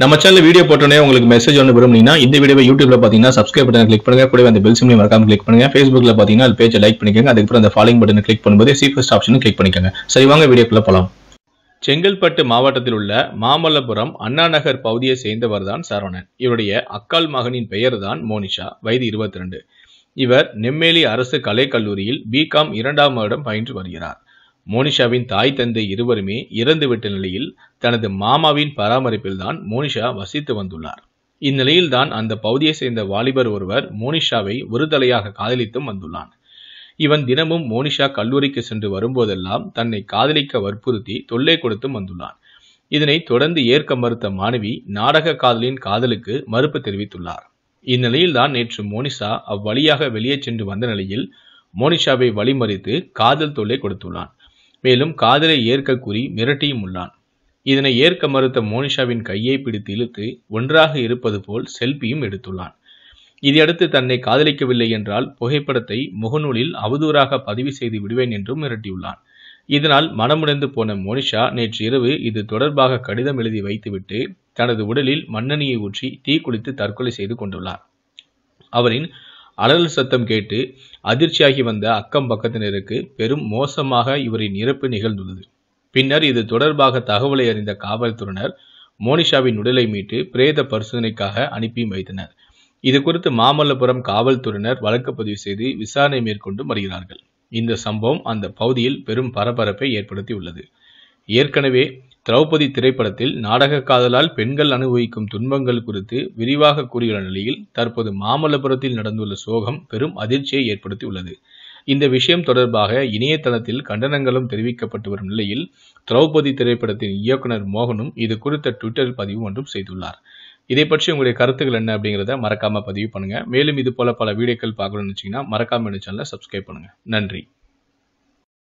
நம்ம channel video போட்டோன்னே உங்களுக்கு மெசேஜ் ஒன்று விரும்புனீங்கன்னா இந்த வீடியோ யூடியூப்ல பார்த்தீங்கன்னா சப்ஸ்கிரைப் பட்டன் கிளிக் பண்ணுங்க கூட அந்த பெல் சிம்லையும் மறக்காம கிளிக் பண்ணுங்க ஃபேஸ்புக்ல பார்த்தீங்கன்னா அது பேஜை லைக் பண்ணிக்கோங்க அதுக்கப்புறம் அந்த ஃபாலோ பட்டன் கிளிக் பண்ணும்போது சீஃபஸ்ட் ஆப்ஷன் கிளிக் பண்ணிக்கோங்க சரி வாங்க வீடியோக்குள்ள போகலாம் செங்கல்பட்டு மாவட்டத்தில் உள்ள மாமல்லபுரம் அண்ணா நகர் பகுதியை சேர்ந்தவர் தான் சரவணன் இவருடைய அக்கால் மகனின் பெயர் தான் மோனிஷா வயது இருபத்தி ரெண்டு இவர் நெம்மேலி அரசு கலைக்கல்லூரியில் பிகாம் இரண்டாம் வருடம் பயின்று வருகிறார் மோனிஷாவின் தாய் தந்தை இருவருமே இறந்துவிட்ட நிலையில் தனது மாமாவின் பராமரிப்பில்தான் மோனிஷா வசித்து வந்துள்ளார் இந்நிலையில்தான் அந்த பகுதியை சேர்ந்த வாலிபர் ஒருவர் மோனிஷாவை ஒரு தலையாக காதலித்தும் வந்துள்ளான் இவன் தினமும் மோனிஷா கல்லூரிக்கு சென்று வரும்போதெல்லாம் தன்னை காதலிக்க வற்புறுத்தி தொல்லை கொடுத்தும் வந்துள்ளான் இதனை தொடர்ந்து ஏற்க மறுத்த மாணவி நாடக காதலின் காதலுக்கு மறுப்பு தெரிவித்துள்ளார் இந்நிலையில்தான் நேற்று மோனிஷா அவ்வழியாக வெளியே சென்று வந்த நிலையில் மோனிஷாவை வழிமறித்து காதல் தொல்லை கொடுத்துள்ளான் மேலும் காதலை ஏற்க கூறி மிரட்டியும் உள்ளான் இதனை ஏற்க மறுத்த மோனிஷாவின் கையை பிடித்து இழுத்து ஒன்றாக இருப்பது போல் செல்பியும் எடுத்துள்ளான் இதையடுத்து தன்னை காதலிக்கவில்லை என்றால் புகைப்படத்தை முகநூலில் அவதூறாக பதிவு செய்து விடுவேன் என்றும் மிரட்டியுள்ளான் இதனால் மனமுடைந்து போன மோனிஷா நேற்று இரவு இது தொடர்பாக கடிதம் எழுதி வைத்துவிட்டு தனது உடலில் மண்ணெண்ணியை ஊற்றி தீக்குளித்து தற்கொலை செய்து கொண்டுள்ளார் அவரின் அலல் சத்தம் கேட்டு அதிர்ச்சியாகி வந்த அக்கம் பக்கத்தினருக்கு பெரும் மோசமாக இவரின் இறப்பு நிகழ்ந்துள்ளது பின்னர் இது தொடர்பாக தகவலை அறிந்த காவல்துறையினர் மோனிஷாவின் உடலை மீட்டு பிரேத பரிசோதனைக்காக அனுப்பி வைத்தனர் இது குறித்து மாமல்லபுரம் காவல்துறையினர் வழக்கு பதிவு செய்து விசாரணை மேற்கொண்டு வருகிறார்கள் இந்த சம்பவம் அந்த பகுதியில் பெரும் பரபரப்பை ஏற்படுத்தி உள்ளது ஏற்கனவே திரௌபதி திரைப்படத்தில் நாடக காதலால் பெண்கள் அனுபவிக்கும் துன்பங்கள் குறித்து விரிவாக கூறியுள்ள நிலையில் தற்போது மாமல்லபுரத்தில் நடந்துள்ள சோகம் பெரும் அதிர்ச்சியை ஏற்படுத்தியுள்ளது இந்த விஷயம் தொடர்பாக இணையதளத்தில் கண்டனங்களும் தெரிவிக்கப்பட்டு வரும் நிலையில் திரௌபதி திரைப்படத்தின் இயக்குனர் மோகனும் இது குறித்த ட்விட்டர் பதிவு ஒன்றும் செய்துள்ளார் இதை பற்றி உங்களுடைய கருத்துக்கள் என்ன அப்படிங்கிறத மறக்காம பதிவு பண்ணுங்க மேலும் இது போல பல வீடியோக்கள் பார்க்கணும்னு நினைச்சீங்கன்னா மறக்காம சேனலை சப்ஸ்கிரைப் பண்ணுங்க நன்றி